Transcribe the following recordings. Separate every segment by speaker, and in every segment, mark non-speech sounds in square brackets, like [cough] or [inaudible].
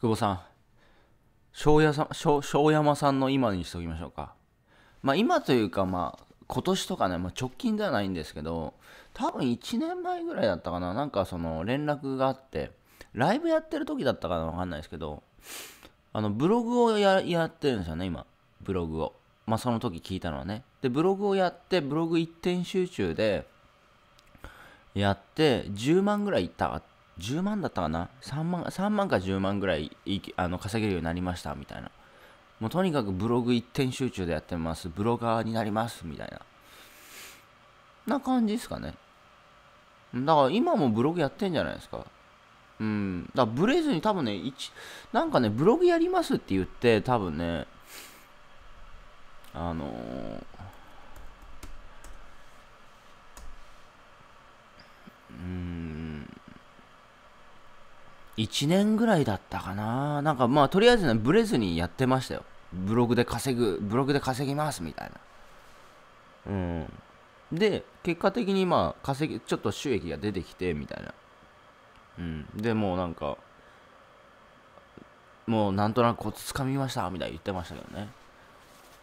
Speaker 1: 久保さん庄屋さん庄山さんの今にしておきましょうかまあ今というかまあ今年とかね、まあ、直近ではないんですけど多分1年前ぐらいだったかななんかその連絡があってライブやってる時だったかなわかんないですけどあのブログをやってるんですよね今ブログをまあその時聞いたのはねでブログをやってブログ一点集中でやって10万ぐらいいった10万だったかな3万 ,3 万か10万ぐらいあの稼げるようになりましたみたいなもうとにかくブログ一点集中でやってますブロガーになりますみたいなな感じですかねだから今もブログやってんじゃないですかうんだからブレずに多分ねなんかねブログやりますって言って多分ねあのー1年ぐらいだったかななんかまあとりあえずねブレずにやってましたよブログで稼ぐブログで稼ぎますみたいなうんで結果的にまあ稼ぎちょっと収益が出てきてみたいなうんでもうなんかもうなんとなくコツつかみましたみたいな言ってましたけどね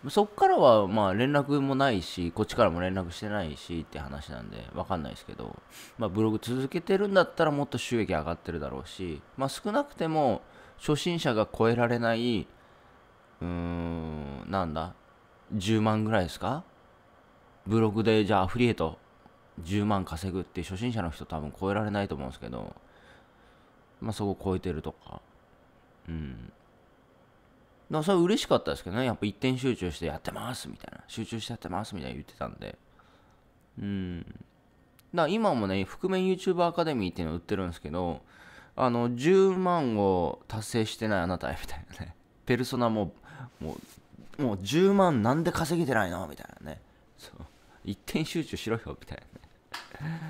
Speaker 1: そっからはまあ連絡もないし、こっちからも連絡してないしって話なんで分かんないですけど、まあ、ブログ続けてるんだったらもっと収益上がってるだろうし、まあ、少なくても初心者が超えられない、うーん、なんだ、10万ぐらいですかブログでじゃあアフリエイト10万稼ぐって初心者の人多分超えられないと思うんですけど、まあ、そこ超えてるとか、うん、あ、それ嬉しかったですけどね、やっぱ一点集中してやってますみたいな、集中してやってますみたいな言ってたんで、うん。だ今もね、覆面 YouTuber アカデミーっていうのを売ってるんですけど、あの、10万を達成してないあなたへみたいなね、ペルソナも、もう、もう10万なんで稼げてないのみたいなね、そう、一点集中しろよみたいなね。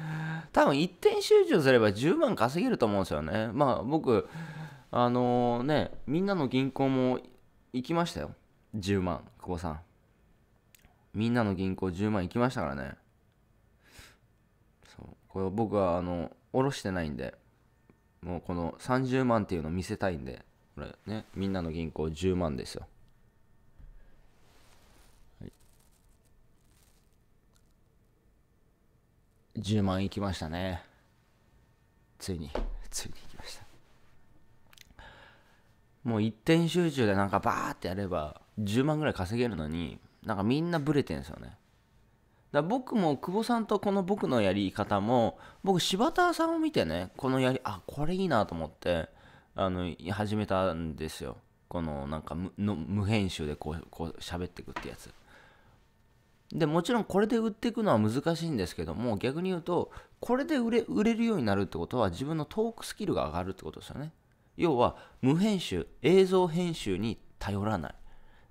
Speaker 1: 多分一点集中すれば10万稼げると思うんですよね。まあ僕、あのー、ね、みんなの銀行も行きましたよ10万久保さんみんなの銀行10万行きましたからねそうこれ僕はあの下ろしてないんでもうこの30万っていうの見せたいんでこれねみんなの銀行10万ですよ10万いきましたねついについにもう一点集中でなんかバーってやれば10万ぐらい稼げるのになんかみんなブレてんですよねだ僕も久保さんとこの僕のやり方も僕柴田さんを見てねこのやりあこれいいなと思ってあの始めたんですよこのなんか無の無編集でこうこう喋っていくってやつでもちろんこれで売っていくのは難しいんですけども逆に言うとこれで売れ売れるようになるってことは自分のトークスキルが上がるってことですよね要は無編集映像編集に頼らない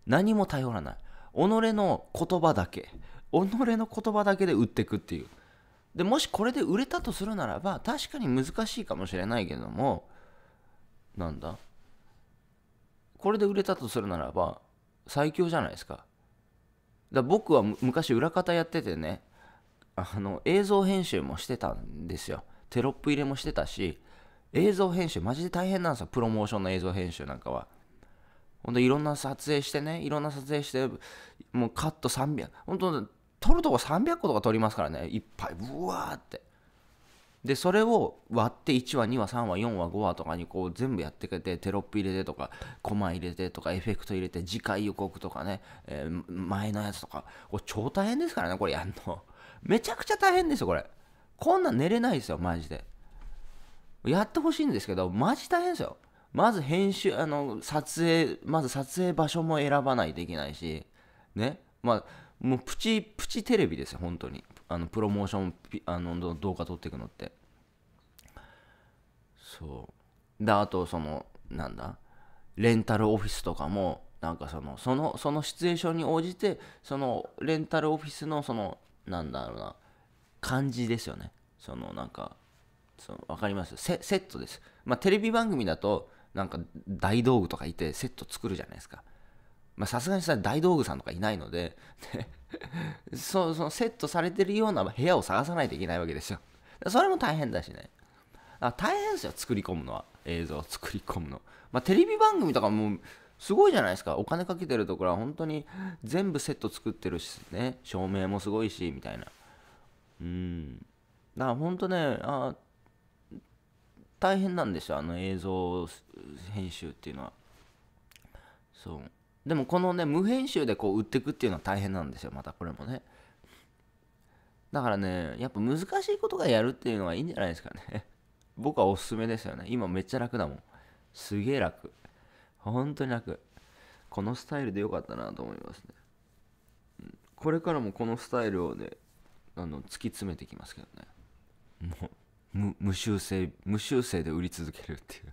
Speaker 1: 何も頼らない己の言葉だけ己の言葉だけで売ってくっていうでもしこれで売れたとするならば確かに難しいかもしれないけどもなんだこれで売れたとするならば最強じゃないですかだ僕は昔裏方やっててねあの映像編集もしてたんですよテロップ入れもしてたし映像編集、マジで大変なんですよ。プロモーションの映像編集なんかは。ほんといろんな撮影してね、いろんな撮影して、もうカット300、本当撮るとこ300個とか撮りますからね、いっぱい、うわーって。で、それを割って1話、2話、3話、4話、5話とかにこう全部やってくれて、テロップ入れてとか、コマ入れてとか、エフェクト入れて、次回予告とかね、えー、前のやつとか、これ超大変ですからね、これやんの。めちゃくちゃ大変ですよ、これ。こんなん寝れないですよ、マジで。やってほしいんですけど、マジ大変ですよ。まず編集、あの、撮影、まず撮影場所も選ばないといけないし、ね。まあ、もうプチ、プチテレビですよ、本当に。あの、プロモーション、あの、動画撮っていくのって。そう。で、あと、その、なんだ、レンタルオフィスとかも、なんかその、その、そのシチュエーションに応じて、その、レンタルオフィスの、その、なんだろうな、感じですよね。その、なんか、その分かりますセットです、まあ、テレビ番組だとなんか大道具とかいてセット作るじゃないですかさすがにさ大道具さんとかいないので [laughs] そそのセットされてるような部屋を探さないといけないわけですよそれも大変だしねあ大変ですよ作り込むのは映像を作り込むの、まあ、テレビ番組とかもすごいじゃないですかお金かけてるところは本当に全部セット作ってるしね照明もすごいしみたいなうんだから本当ねあ大変なんですよあの映像編集っていうのはそうでもこのね無編集でこう売ってくっていうのは大変なんですよまたこれもねだからねやっぱ難しいことがやるっていうのはいいんじゃないですかね [laughs] 僕はおすすめですよね今めっちゃ楽だもんすげえ楽本当に楽このスタイルでよかったなと思いますねこれからもこのスタイルをねあの突き詰めてきますけどねもう無修正無修正で売り続けるっていう